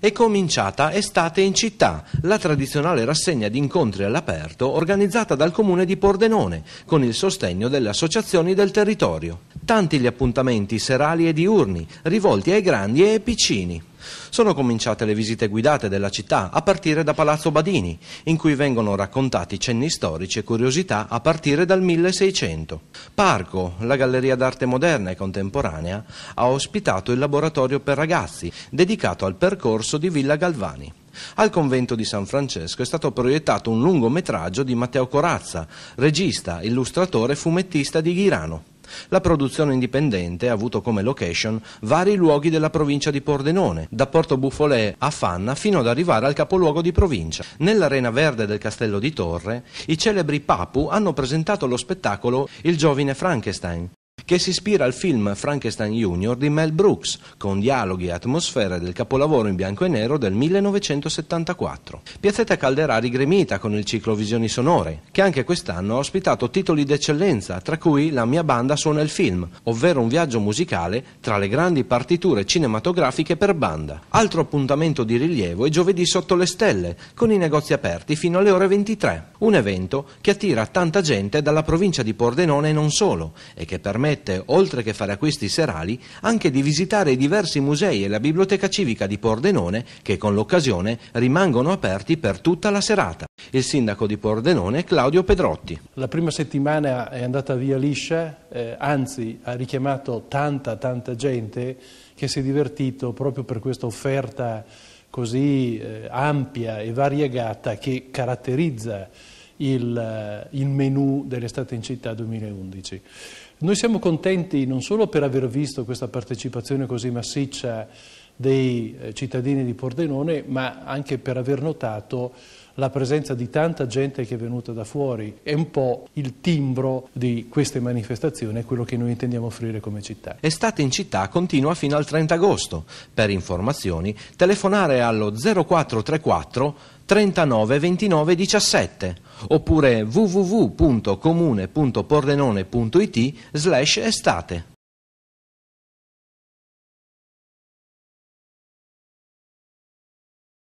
È cominciata Estate in città, la tradizionale rassegna di incontri all'aperto organizzata dal comune di Pordenone con il sostegno delle associazioni del territorio tanti gli appuntamenti serali e diurni, rivolti ai grandi e ai piccini. Sono cominciate le visite guidate della città, a partire da Palazzo Badini, in cui vengono raccontati cenni storici e curiosità a partire dal 1600. Parco, la galleria d'arte moderna e contemporanea, ha ospitato il laboratorio per ragazzi, dedicato al percorso di Villa Galvani. Al convento di San Francesco è stato proiettato un lungometraggio di Matteo Corazza, regista, illustratore e fumettista di Ghirano. La produzione indipendente ha avuto come location vari luoghi della provincia di Pordenone, da Porto Buffolè a Fanna fino ad arrivare al capoluogo di provincia. Nell'arena verde del castello di Torre i celebri Papu hanno presentato lo spettacolo Il giovine Frankenstein, che si ispira al film Frankenstein Junior di Mel Brooks, con dialoghi e atmosfere del capolavoro in bianco e nero del 1974. Piazzetta Calderari gremita con il ciclo Visioni Sonore, che anche quest'anno ha ospitato titoli d'eccellenza, tra cui La mia banda suona il film, ovvero un viaggio musicale tra le grandi partiture cinematografiche per banda. Altro appuntamento di rilievo è giovedì sotto le stelle, con i negozi aperti fino alle ore 23. Un evento che attira tanta gente dalla provincia di Pordenone e non solo, e che permette permette, oltre che fare acquisti serali, anche di visitare i diversi musei e la biblioteca civica di Pordenone che con l'occasione rimangono aperti per tutta la serata. Il sindaco di Pordenone Claudio Pedrotti. La prima settimana è andata via liscia, eh, anzi ha richiamato tanta tanta gente che si è divertito proprio per questa offerta così eh, ampia e variegata che caratterizza il, eh, il menù dell'estate in città 2011. Noi siamo contenti non solo per aver visto questa partecipazione così massiccia dei eh, cittadini di Pordenone, ma anche per aver notato la presenza di tanta gente che è venuta da fuori. È un po' il timbro di queste manifestazioni, quello che noi intendiamo offrire come città. Estate in città continua fino al 30 agosto. Per informazioni telefonare allo 0434 39 29 17 oppure www.comune.pordenone.it slash estate.